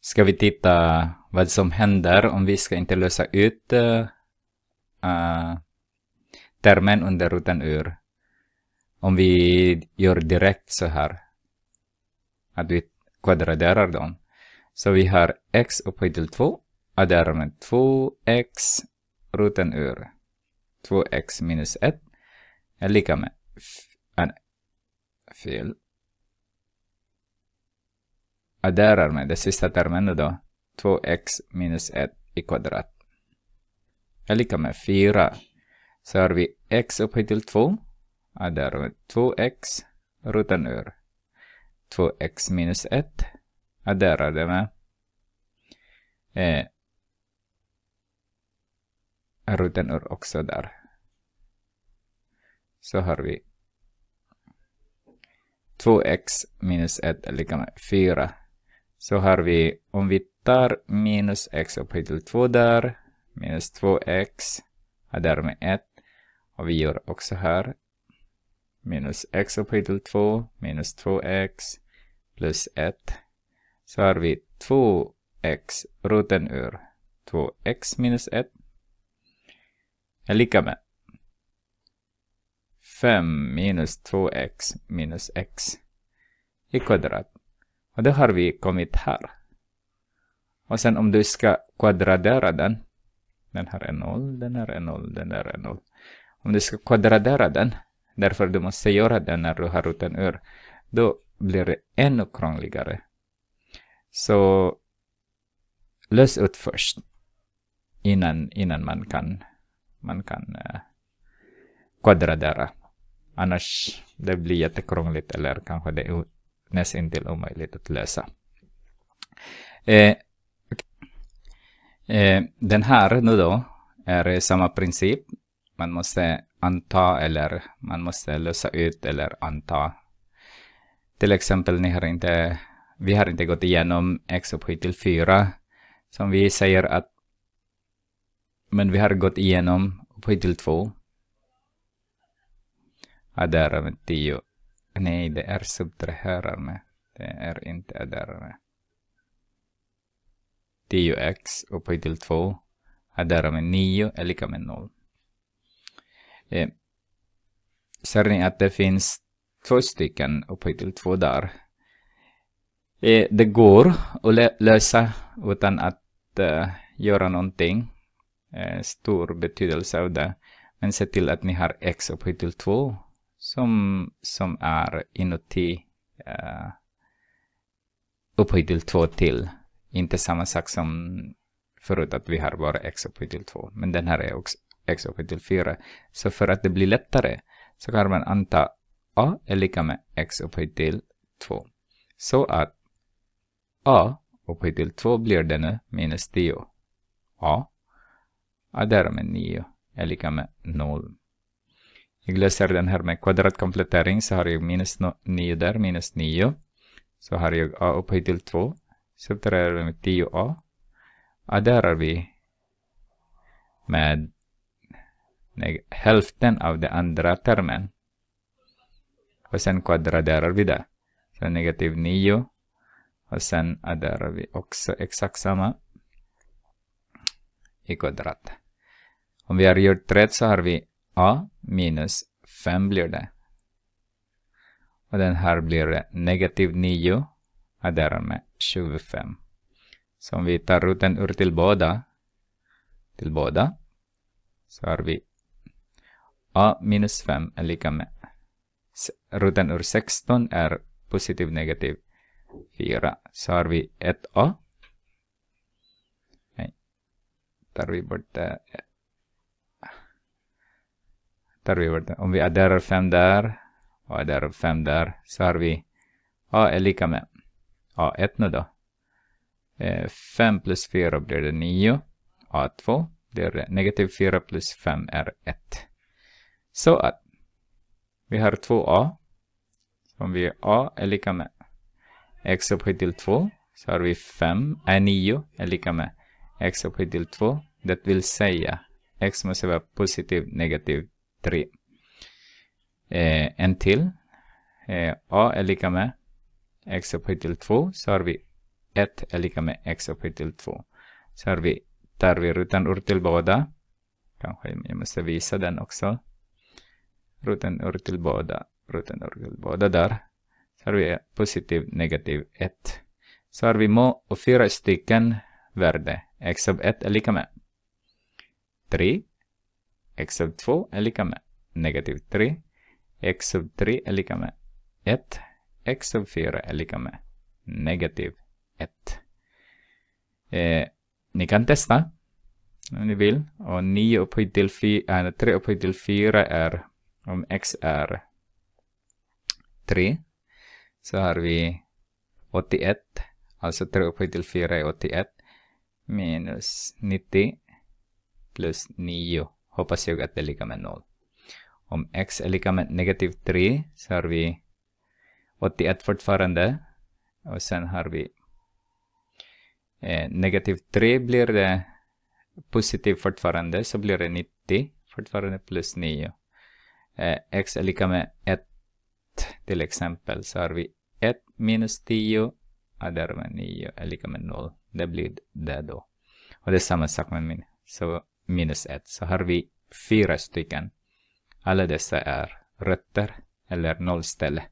ska vi titta vad som händer om vi ska inte lösa ut uh, termen under roten ur. Om vi gör direkt så här. Att vi kvadraderar dem. Så vi har x upphöjt till 2. och därmed 2x roten ur. 2x minus 1 är lika med... F, äh, fel adderar med den sista termen då. 2x minus 1 i kvadrat. Är lika med 4. Så har vi x upphöjt till 2. Adderar med 2x rutan ur. 2x minus 1 adderar det med eh, rutan ur också där. Så har vi 2x minus 1 är lika med 4 så har vi, om vi tar minus x upphöjt till 2 där, minus 2x är därmed 1. Och vi gör också här, minus x upphöjt till 2, minus 2x plus 1. Så har vi 2x roten ur 2x minus 1 är lika med 5 minus 2x minus x i kvadrat. Och då har vi kommit här. Och sen om du ska kvadradera den. Den här är noll, den här är noll, den här är noll. Om du ska kvadradera den, därför du måste göra det när du har rutten ur, då blir det ännu krångligare. Så lös ut först innan, innan man kan, man kan uh, kvadradera. Annars det blir jättekrångligt eller kanske det nästintill omöjligt att lösa. Eh, eh, den här nu då är samma princip. Man måste anta eller man måste lösa ut eller anta. Till exempel, ni har inte, vi har inte gått igenom x upphöjt till 4 som vi säger att men vi har gått igenom upphöjt till 2. Ja, där har 10 Nej, det är subtraherande. Det är inte adderande. Det är ju x upphöjt till 2. Adderar med 9 är lika med 0. Eh, ser ni att det finns två stycken upphöjt till 2 där? Eh, det går att lösa utan att eh, göra någonting eh, stor betydelse av det. Men se till att ni har x upphöjt till 2 som, som är inuti uh, eh, upphöjd till 2 till. Inte samma sak som förut att vi har bara x upphöjd till 2, men den här är också x upphöjd till 4. Så för att det blir lättare så kan man anta a är lika med x upphöjt till 2. Så att a upphöjt till 2 blir denna minus 10. a, a därmed med 9 är lika med 0. Jag löser den här med kvadratkomplettering så har jag minus 9 där, minus 9. Så har jag a upphöjt till 2. Subtraherar vi med 10a. Adderar vi med hälften av den andra termen. Och sen kvadraderar vi det. Så negativ 9. Och sen adderar vi också exakt samma i kvadrat. Om vi har gjort rätt så har vi a minus 5 blir det. Och den här blir det negativ 9 och därmed 25. Så om vi tar ruten ur till båda, till båda, så har vi a minus 5 är lika med Ruten ur 16 är positiv negativ 4. Så har vi 1a. Nej, tar vi bort det där vi var, om vi adderar fem där och adderar fem där så har vi a är lika med a1 nu då. 5 eh, plus 4 blir det 9. a2 blir negativ 4 plus 5 är 1. Så att vi har 2a om vi a är lika med x upphöjt till 2 så har vi 5, är 9 är lika med x upphöjt till 2. Det vill säga x måste vara positiv negativ 3. Eh, en till. Eh, a är lika med x upphöjt till 2. Så har vi 1 är lika med x upphöjt till 2. Så har vi, tar vi rutan ur till båda. Kanske jag måste visa den också. Rutan ur till båda. Rutan ur till båda där. Så har vi positiv, negativ 1. Så har vi må och fyra stycken värde. x sub 1 är lika med 3 x sub 2 är lika med negativ 3. x sub 3 är lika med 1. x sub 4 är lika med negativ 1. Eh, ni kan testa om ni vill. Och 9 upphöjt till 4, äh, 3 upphöjt till 4 är om x är 3. Så har vi 81. Alltså 3 upphöjt till 4 är 81. Minus 90 plus 9 hoppas jag att det är lika med 0. Om x är lika med negativ 3 så har vi 81 fortfarande. Och sen har vi eh, negativ 3 blir det positiv fortfarande så blir det 90 fortfarande plus 9. Eh, x är lika med 1 till exempel så har vi 1 minus 10 och därmed med 9 är lika med 0. Det blir det då. Och det är samma sak med min. Så minus ett så har vi fyra stycken. Alla dessa är rötter eller nollställe.